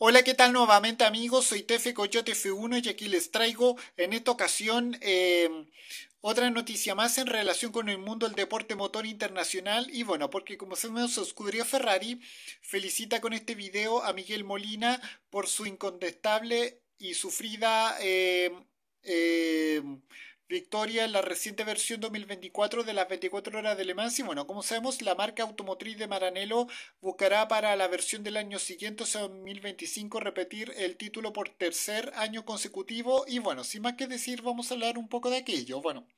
Hola, ¿qué tal nuevamente amigos? Soy Tefe Coyote F1 y aquí les traigo en esta ocasión em, otra noticia más en relación con el mundo del deporte motor internacional y bueno, porque como se nos escudrió Ferrari felicita con este video a Miguel Molina por su incontestable y sufrida... Em, em, Victoria en la reciente versión 2024 de las 24 horas de Le Mans y bueno, como sabemos, la marca automotriz de Maranello buscará para la versión del año siguiente, o sea 2025, repetir el título por tercer año consecutivo y bueno, sin más que decir, vamos a hablar un poco de aquello. Bueno,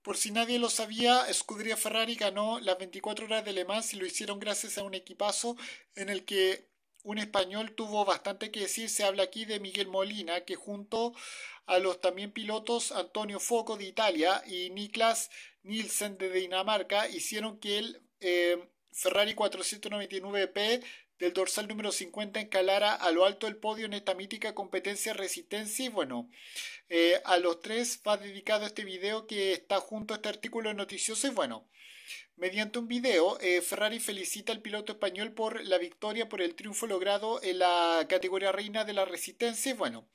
por si nadie lo sabía, Scuderia Ferrari ganó las 24 horas de Le Mans y lo hicieron gracias a un equipazo en el que un español tuvo bastante que decir. Se habla aquí de Miguel Molina, que junto a los también pilotos Antonio Foco de Italia y Niklas Nielsen de Dinamarca hicieron que el eh, Ferrari 499P del dorsal número 50 encalara a lo alto del podio en esta mítica competencia resistencia y bueno, eh, a los tres va dedicado este video que está junto a este artículo noticioso y bueno. Mediante un video, eh, Ferrari felicita al piloto español por la victoria, por el triunfo logrado en la categoría reina de la resistencia. Y bueno,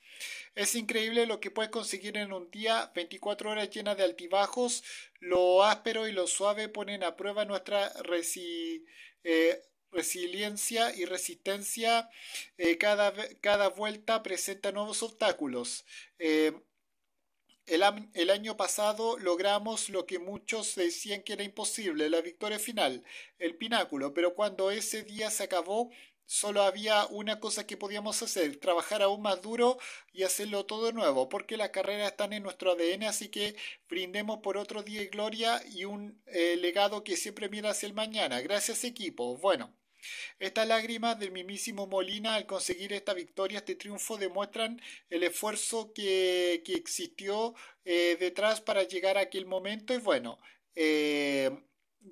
es increíble lo que puedes conseguir en un día, 24 horas llenas de altibajos. Lo áspero y lo suave ponen a prueba nuestra resistencia. Eh, resiliencia y resistencia eh, cada, vuelta presenta nuevos obstáculos. Eh, el, año pasado logramos lo que muchos decían que era imposible, la victoria final, el pináculo, pero cuando ese día se acabó, solo había una cosa que podíamos hacer, trabajar aún más duro y hacerlo todo de nuevo, porque las carreras están en nuestro ADN, así que brindemos por otro día de gloria y un eh, legado que siempre mira hacia el mañana. Gracias equipo. Bueno. Estas lágrimas del mismísimo Molina al conseguir esta victoria, este triunfo, demuestran el esfuerzo que, que existió eh, detrás para llegar a aquel momento. Y bueno, eh,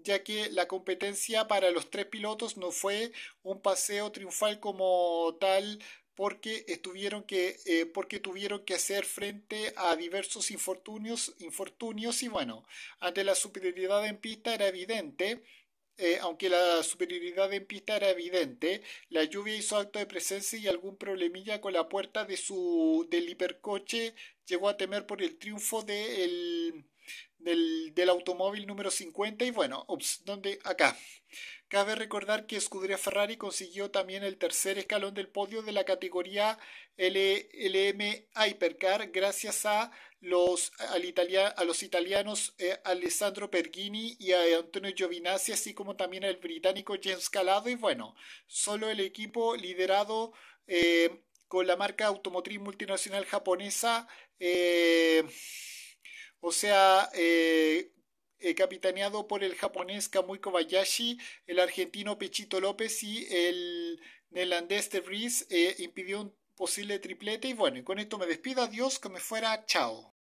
ya que la competencia para los tres pilotos no fue un paseo triunfal como tal porque estuvieron que eh, porque tuvieron que hacer frente a diversos infortunios infortunios y bueno ante la superioridad en pista era evidente eh, aunque la superioridad en pista era evidente, la lluvia hizo acto de presencia y algún problemilla con la puerta de su, del hipercoche llegó a temer por el triunfo de el, del el automóvil número 50 y bueno, ups, ¿dónde? Acá. Cabe recordar que Scuderia Ferrari consiguió también el tercer escalón del podio de la categoría LM Hypercar gracias a los, a los italianos eh, Alessandro Pergini y a Antonio Giovinazzi, así como también al británico James Calado. Y bueno, solo el equipo liderado eh, con la marca automotriz multinacional japonesa. Eh, o sea, eh, eh, capitaneado por el japonés Kamui Kobayashi, el argentino Pechito López y el neerlandés De eh, impidió un posible triplete. Y bueno, con esto me despido, adiós, que me fuera, chao.